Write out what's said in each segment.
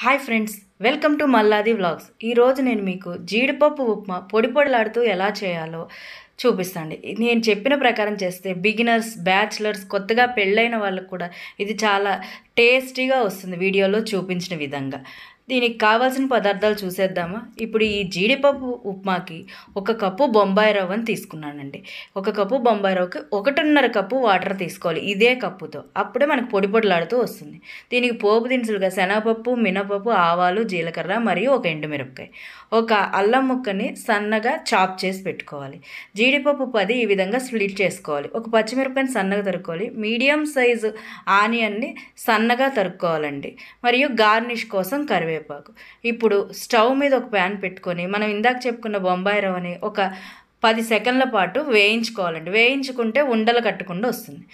hi friends welcome to Malladi vlogs ఈరోజు నేను మీకు జీడిపప్పు ఉప్మా పొడి పొడిలాడుతూ ఎలా చేయాలో చూపిస్తాండి నేను చెప్పిన ప్రకారం చేస్తే బిగినర్స్ బ్యాచిలర్స్ కొత్తగా పెళ్ళైన వాళ్ళకు కూడా ఇది చాలా టేస్టీగా వస్తుంది వీడియోలో చూపించిన విధంగా దీనికి కావాల్సిన పదార్థాలు చూసేద్దామా ఇప్పుడు ఈ జీడిపప్పు ఉప్మాకి ఒక కప్పు బొంబాయి రవ్వని తీసుకున్నానండి ఒక కప్పు బొంబాయి రవ్వకి ఒకటిన్నర కప్పు వాటర్ తీసుకోవాలి ఇదే కప్పుతో అప్పుడే మనకు పొడి పొడిలాడుతూ వస్తుంది దీనికి పోపు దినుసులుగా శనగపప్పు మినపప్పు ఆవాలు జీలకర్ర మరియు ఒక ఎండుమిరపకాయ ఒక అల్లం ముక్కని సన్నగా చాప్ చేసి పెట్టుకోవాలి జీడిపప్పు పది ఈ విధంగా స్ప్లిట్ చేసుకోవాలి ఒక పచ్చిమిరపకాయని సన్నగా తరుక్కోవాలి మీడియం సైజు ఆనియన్ని సన్నగా తరుక్కోవాలండి మరియు గార్నిష్ కోసం కరివే కరివేపాకు ఇప్పుడు స్టవ్ మీద ఒక ప్యాన్ పెట్టుకొని మనం ఇందాక చెప్పుకున్న బొంబాయి రవ్వని ఒక పది సెకండ్ల పాటు వేయించుకోవాలండి వేయించుకుంటే ఉండలు కట్టకుండా వస్తుంది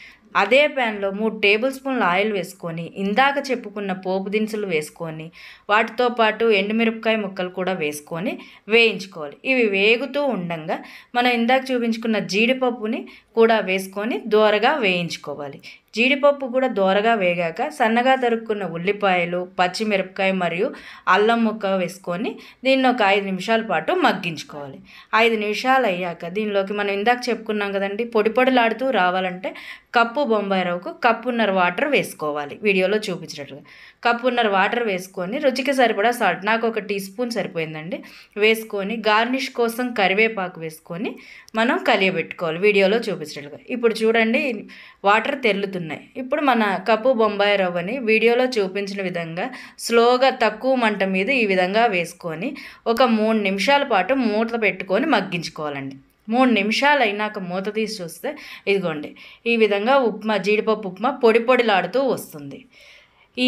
అదే ప్యాన్లో మూడు టేబుల్ స్పూన్లు ఆయిల్ వేసుకొని ఇందాక చెప్పుకున్న పోపు దినుసులు వేసుకొని వాటితో పాటు ఎండుమిరపకాయ ముక్కలు కూడా వేసుకొని వేయించుకోవాలి ఇవి వేగుతూ ఉండగా మనం ఇందాక చూపించుకున్న జీడిపప్పుని కూడా వేసుకొని దోరగా వేయించుకోవాలి జీడిపప్పు కూడా దోరగా వేగాక సన్నగా తరుక్కున్న ఉల్లిపాయలు పచ్చిమిరపకాయ మరియు అల్లం ముక్క వేసుకొని దీన్ని ఒక ఐదు నిమిషాల పాటు మగ్గించుకోవాలి ఐదు నిమిషాలు అయ్యాక దీనిలోకి మనం ఇందాక చెప్పుకున్నాం కదండి పొడి పొడిలాడుతూ రావాలంటే కప్పు బొంబాయి కప్పు కప్పున్నర వాటర్ వేసుకోవాలి వీడియోలో చూపించినట్టుగా కప్పున్నర వాటర్ వేసుకొని రుచికి సరిపడా సాల్ట్ నాకు ఒక టీ స్పూన్ సరిపోయిందండి వేసుకొని గార్నిష్ కోసం కరివేపాకు వేసుకొని మనం కలియబెట్టుకోవాలి వీడియోలో చూపించినట్టుగా ఇప్పుడు చూడండి వాటర్ తెల్లుతున్నాయి ఇప్పుడు మన కప్పు బొంబాయి రవ్వని వీడియోలో చూపించిన విధంగా స్లోగా తక్కువ మంట మీద ఈ విధంగా వేసుకొని ఒక మూడు నిమిషాల పాటు మూత పెట్టుకొని మగ్గించుకోవాలండి మూడు నిమిషాలు అయినాక మూత తీసి చూస్తే ఇదిగోండి ఈ విధంగా ఉప్మా జీడిపప్పు ఉప్మా పొడి పొడిలాడుతూ వస్తుంది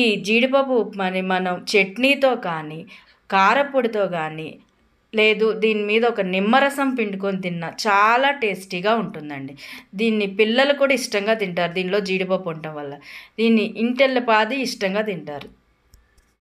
ఈ జీడిపప్పు ఉప్మాని మనం చట్నీతో కానీ కారపొడితో కానీ లేదు దీని మీద ఒక నిమ్మరసం పిండుకొని తిన్నా చాలా టేస్టీగా ఉంటుందండి దీన్ని పిల్లలు కూడా ఇష్టంగా తింటారు దీనిలో జీడిపప్పు ఉండటం వల్ల దీన్ని ఇంటెల్లపాది ఇష్టంగా తింటారు